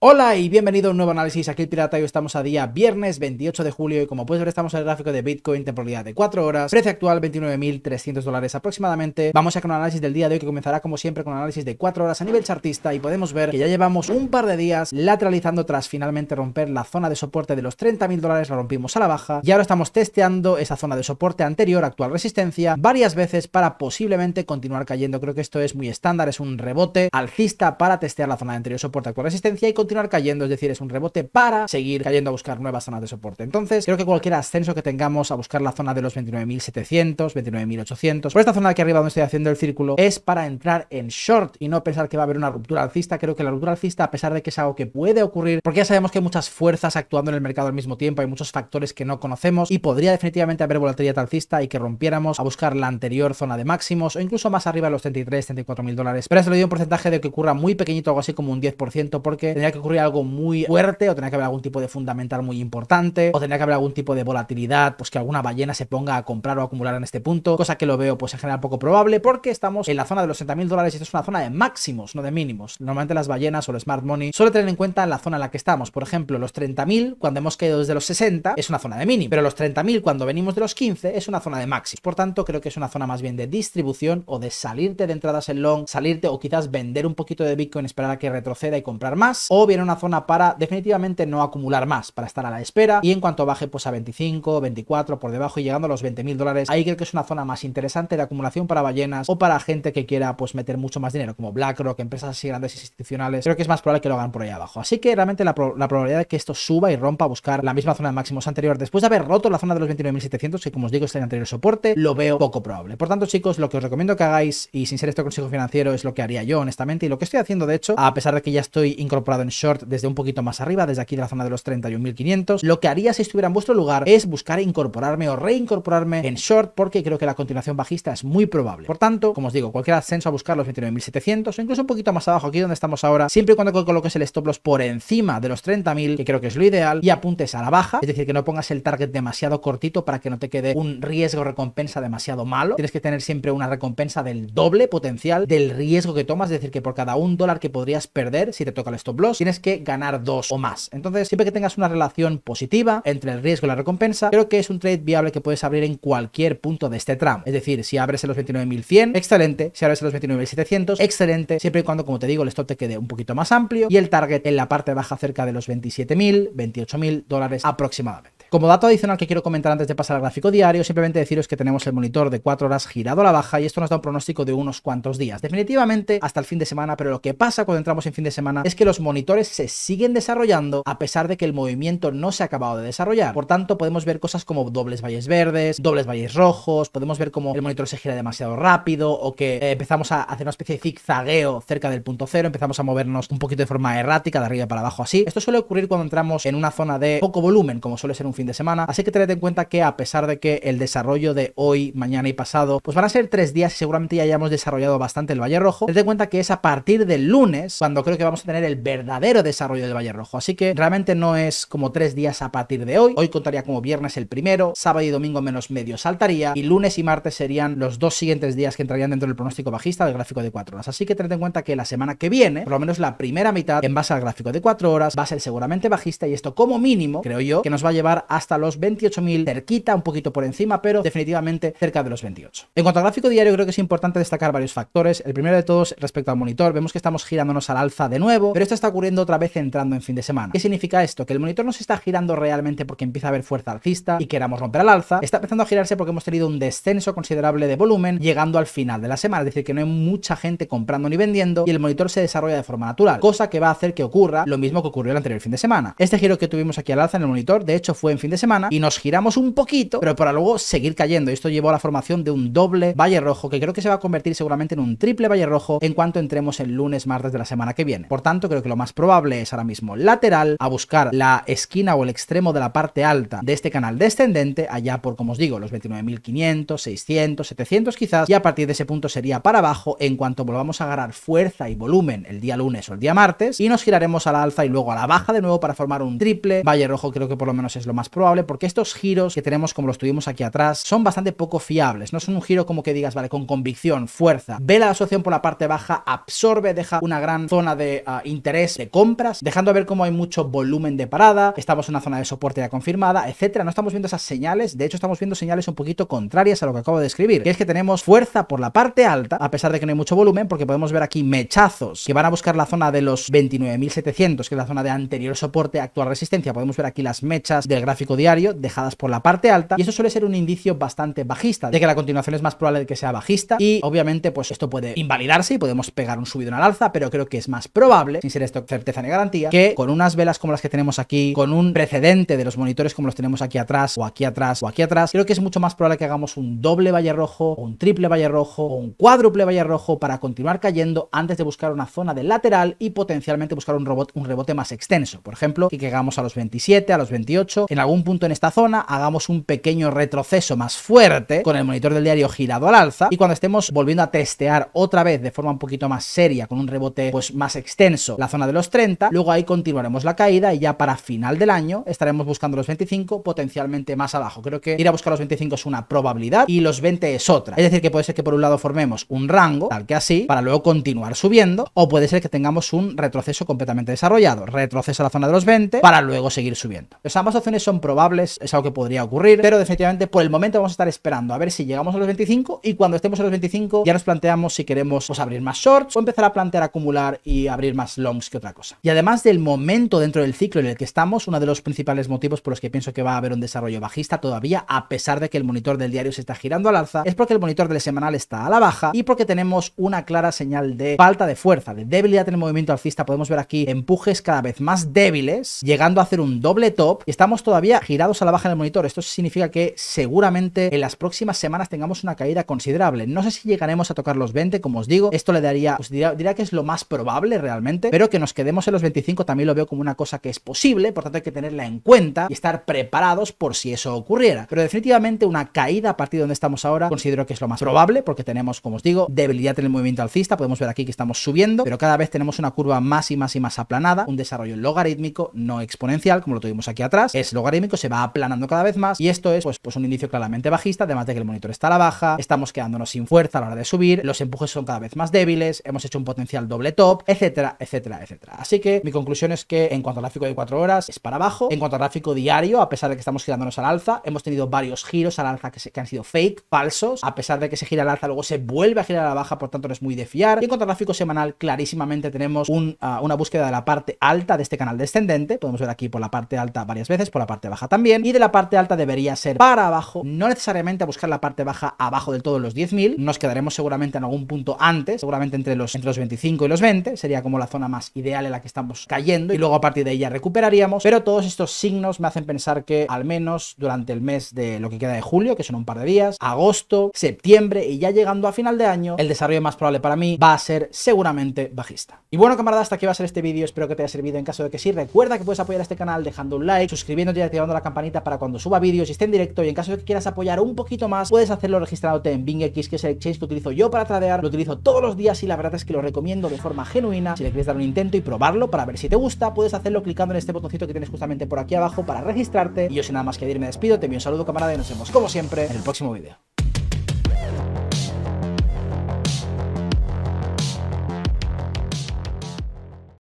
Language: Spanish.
Hola y bienvenido a un nuevo análisis, aquí el Pirata hoy estamos a día viernes 28 de julio y como puedes ver estamos en el gráfico de Bitcoin, temporalidad de 4 horas, precio actual 29.300 dólares aproximadamente. Vamos a con un análisis del día de hoy que comenzará como siempre con un análisis de 4 horas a nivel chartista y podemos ver que ya llevamos un par de días lateralizando tras finalmente romper la zona de soporte de los 30.000 dólares, la rompimos a la baja y ahora estamos testeando esa zona de soporte anterior, actual resistencia, varias veces para posiblemente continuar cayendo. Creo que esto es muy estándar, es un rebote alcista para testear la zona de anterior soporte, actual resistencia y continuar cayendo, es decir, es un rebote para seguir cayendo a buscar nuevas zonas de soporte. Entonces, creo que cualquier ascenso que tengamos a buscar la zona de los 29.700, 29.800, por esta zona de aquí arriba donde estoy haciendo el círculo, es para entrar en short y no pensar que va a haber una ruptura alcista. Creo que la ruptura alcista, a pesar de que es algo que puede ocurrir, porque ya sabemos que hay muchas fuerzas actuando en el mercado al mismo tiempo, hay muchos factores que no conocemos y podría definitivamente haber volatilidad alcista y que rompiéramos a buscar la anterior zona de máximos o incluso más arriba de los 33, 34 mil dólares. Pero eso le dio un porcentaje de que ocurra muy pequeñito, algo así como un 10%, porque tendría que ocurría algo muy fuerte o tendría que haber algún tipo de fundamental muy importante o tendría que haber algún tipo de volatilidad, pues que alguna ballena se ponga a comprar o acumular en este punto, cosa que lo veo pues en general poco probable porque estamos en la zona de los 60 mil dólares y esto es una zona de máximos, no de mínimos. Normalmente las ballenas o el smart money suele tener en cuenta la zona en la que estamos, por ejemplo, los 30.000 cuando hemos caído desde los 60 es una zona de mínimo, pero los 30.000 cuando venimos de los 15 es una zona de máximos. Por tanto, creo que es una zona más bien de distribución o de salirte de entradas en long, salirte o quizás vender un poquito de Bitcoin, esperar a que retroceda y comprar más o viene una zona para definitivamente no acumular más, para estar a la espera y en cuanto baje pues a 25, 24 por debajo y llegando a los 20 mil dólares, ahí creo que es una zona más interesante de acumulación para ballenas o para gente que quiera pues meter mucho más dinero como BlackRock, empresas así grandes institucionales, creo que es más probable que lo hagan por ahí abajo. Así que realmente la, probabilidad de que esto suba y rompa a buscar la misma zona de máximos anterior después de haber roto la zona de los 29.700 que como os digo es el anterior soporte, lo veo poco probable. Por tanto chicos, lo que os recomiendo que hagáis y sin ser esto consejo financiero es lo que haría yo honestamente y lo que estoy haciendo de hecho, a pesar de que ya estoy incorporado en short desde un poquito más arriba, desde aquí de la zona de los 31.500. Lo que haría si estuviera en vuestro lugar es buscar incorporarme o reincorporarme en short porque creo que la continuación bajista es muy probable. Por tanto, como os digo, cualquier ascenso a buscar los 29.700 o incluso un poquito más abajo aquí donde estamos ahora, siempre cuando coloques el stop loss por encima de los 30.000, que creo que es lo ideal, y apuntes a la baja, es decir, que no pongas el target demasiado cortito para que no te quede un riesgo recompensa demasiado malo. Tienes que tener siempre una recompensa del doble potencial del riesgo que tomas, es decir, que por cada un dólar que podrías perder si te toca el stop loss, tienes que ganar dos o más. Entonces, siempre que tengas una relación positiva entre el riesgo y la recompensa, creo que es un trade viable que puedes abrir en cualquier punto de este tramo. Es decir, si abres en los 29.100, excelente. Si abres en los 29.700, excelente. Siempre y cuando, como te digo, el stop te quede un poquito más amplio y el target en la parte baja cerca de los 27.000, 28.000 dólares aproximadamente. Como dato adicional que quiero comentar antes de pasar al gráfico diario, simplemente deciros que tenemos el monitor de 4 horas girado a la baja y esto nos da un pronóstico de unos cuantos días. Definitivamente hasta el fin de semana, pero lo que pasa cuando entramos en fin de semana es que los monitores se siguen desarrollando a pesar de que el movimiento no se ha acabado de desarrollar. Por tanto, podemos ver cosas como dobles valles verdes, dobles valles rojos, podemos ver como el monitor se gira demasiado rápido o que eh, empezamos a hacer una especie de zigzagueo cerca del punto cero, empezamos a movernos un poquito de forma errática de arriba para abajo así. Esto suele ocurrir cuando entramos en una zona de poco volumen, como suele ser un fin de semana. Así que tened en cuenta que a pesar de que el desarrollo de hoy, mañana y pasado, pues van a ser tres días y seguramente ya hayamos desarrollado bastante el Valle Rojo, tened en cuenta que es a partir del lunes cuando creo que vamos a tener el verdadero desarrollo del Valle Rojo. Así que realmente no es como tres días a partir de hoy. Hoy contaría como viernes el primero, sábado y domingo menos medio saltaría y lunes y martes serían los dos siguientes días que entrarían dentro del pronóstico bajista del gráfico de cuatro horas. Así que tened en cuenta que la semana que viene, por lo menos la primera mitad en base al gráfico de cuatro horas, va a ser seguramente bajista y esto como mínimo, creo yo, que nos va a llevar hasta los 28.000, cerquita, un poquito por encima, pero definitivamente cerca de los 28. En cuanto al gráfico diario, creo que es importante destacar varios factores. El primero de todos, respecto al monitor, vemos que estamos girándonos al alza de nuevo, pero esto está ocurriendo otra vez entrando en fin de semana. ¿Qué significa esto? Que el monitor no se está girando realmente porque empieza a haber fuerza alcista y queramos romper al alza, está empezando a girarse porque hemos tenido un descenso considerable de volumen llegando al final de la semana, es decir, que no hay mucha gente comprando ni vendiendo y el monitor se desarrolla de forma natural, cosa que va a hacer que ocurra lo mismo que ocurrió el anterior fin de semana. Este giro que tuvimos aquí al alza en el monitor, de hecho, fue fin de semana y nos giramos un poquito, pero para luego seguir cayendo. Esto llevó a la formación de un doble valle rojo, que creo que se va a convertir seguramente en un triple valle rojo en cuanto entremos el lunes, martes de la semana que viene. Por tanto, creo que lo más probable es ahora mismo lateral a buscar la esquina o el extremo de la parte alta de este canal descendente, allá por, como os digo, los 29.500, 600, 700 quizás, y a partir de ese punto sería para abajo en cuanto volvamos a agarrar fuerza y volumen el día lunes o el día martes, y nos giraremos a la alza y luego a la baja de nuevo para formar un triple valle rojo, creo que por lo menos es lo más probable porque estos giros que tenemos como los tuvimos aquí atrás son bastante poco fiables, no son un giro como que digas, vale, con convicción, fuerza, ve la asociación por la parte baja, absorbe, deja una gran zona de ah, interés de compras, dejando a ver cómo hay mucho volumen de parada, estamos en una zona de soporte ya confirmada, etcétera, no estamos viendo esas señales, de hecho estamos viendo señales un poquito contrarias a lo que acabo de describir, que es que tenemos fuerza por la parte alta, a pesar de que no hay mucho volumen, porque podemos ver aquí mechazos que van a buscar la zona de los 29.700, que es la zona de anterior soporte, actual resistencia, podemos ver aquí las mechas del gráfico diario dejadas por la parte alta y eso suele ser un indicio bastante bajista, de que la continuación es más probable que sea bajista y obviamente pues esto puede invalidarse y podemos pegar un subido en al alza, pero creo que es más probable, sin ser esto certeza ni garantía, que con unas velas como las que tenemos aquí, con un precedente de los monitores como los tenemos aquí atrás o aquí atrás o aquí atrás, creo que es mucho más probable que hagamos un doble valle rojo un triple valle rojo o un cuádruple valle rojo para continuar cayendo antes de buscar una zona de lateral y potencialmente buscar un, robot, un rebote más extenso, por ejemplo, y que hagamos a los 27, a los 28, en algún algún punto en esta zona hagamos un pequeño retroceso más fuerte con el monitor del diario girado al alza y cuando estemos volviendo a testear otra vez de forma un poquito más seria con un rebote pues más extenso la zona de los 30, luego ahí continuaremos la caída y ya para final del año estaremos buscando los 25 potencialmente más abajo. Creo que ir a buscar los 25 es una probabilidad y los 20 es otra. Es decir que puede ser que por un lado formemos un rango tal que así para luego continuar subiendo o puede ser que tengamos un retroceso completamente desarrollado. Retroceso a la zona de los 20 para luego seguir subiendo. Pues ambas opciones son son probables, es algo que podría ocurrir, pero definitivamente por el momento vamos a estar esperando a ver si llegamos a los 25 y cuando estemos a los 25 ya nos planteamos si queremos pues, abrir más shorts o empezar a plantear acumular y abrir más longs que otra cosa. Y además del momento dentro del ciclo en el que estamos, uno de los principales motivos por los que pienso que va a haber un desarrollo bajista todavía, a pesar de que el monitor del diario se está girando al alza, es porque el monitor del semanal está a la baja y porque tenemos una clara señal de falta de fuerza, de debilidad en el movimiento alcista. Podemos ver aquí empujes cada vez más débiles, llegando a hacer un doble top y estamos todavía todavía girados a la baja en el monitor. Esto significa que seguramente en las próximas semanas tengamos una caída considerable. No sé si llegaremos a tocar los 20, como os digo. Esto le daría, os dirá, que es lo más probable realmente, pero que nos quedemos en los 25 también lo veo como una cosa que es posible, por tanto hay que tenerla en cuenta y estar preparados por si eso ocurriera. Pero definitivamente una caída a partir de donde estamos ahora considero que es lo más probable porque tenemos, como os digo, debilidad en el movimiento alcista, podemos ver aquí que estamos subiendo, pero cada vez tenemos una curva más y más y más aplanada, un desarrollo logarítmico, no exponencial, como lo tuvimos aquí atrás, es logarítmico logarítmico se va aplanando cada vez más y esto es pues, pues un indicio claramente bajista, además de que el monitor está a la baja, estamos quedándonos sin fuerza a la hora de subir, los empujes son cada vez más débiles, hemos hecho un potencial doble top, etcétera, etcétera, etcétera. Así que mi conclusión es que en cuanto al gráfico de 4 horas es para abajo, en cuanto al gráfico diario, a pesar de que estamos girándonos al alza, hemos tenido varios giros al alza que, han sido fake, falsos, a pesar de que se gira al alza, luego se vuelve a girar a la baja, por tanto no es muy de fiar. Y en cuanto al gráfico semanal, clarísimamente tenemos ah, una búsqueda de la parte alta de este canal descendente, podemos ver aquí por la parte alta varias veces, por la parte baja también, y de la parte alta debería ser para abajo, no necesariamente a buscar la parte baja abajo de todos los 10.000, nos quedaremos seguramente en algún punto antes, seguramente entre los, entre los 25 y los 20, sería como la zona más ideal en la que estamos cayendo, y luego a partir de ella recuperaríamos, pero todos estos signos me hacen pensar que al menos durante el mes de lo que queda de julio, que son un par de días, agosto, septiembre y ya llegando a final de año, el desarrollo más probable para mí va a ser seguramente bajista. Y bueno, camarada, hasta aquí va a ser este vídeo, espero que te haya servido en caso de que sí, recuerda que puedes apoyar a este canal dejando un like, suscribiéndote a activando la campanita para cuando suba vídeos y esté en directo. Y en caso de que quieras apoyar un poquito más, puedes hacerlo registrándote en BingX, que es el exchange que utilizo yo para tradear. Lo utilizo todos los días y la verdad es que lo recomiendo de forma genuina. Si le quieres dar un intento y probarlo para ver si te gusta, puedes hacerlo clicando en este botoncito que tienes justamente por aquí abajo para registrarte. Y yo sin nada más que decir me despido, te envío un saludo camarada y nos vemos como siempre en el próximo vídeo.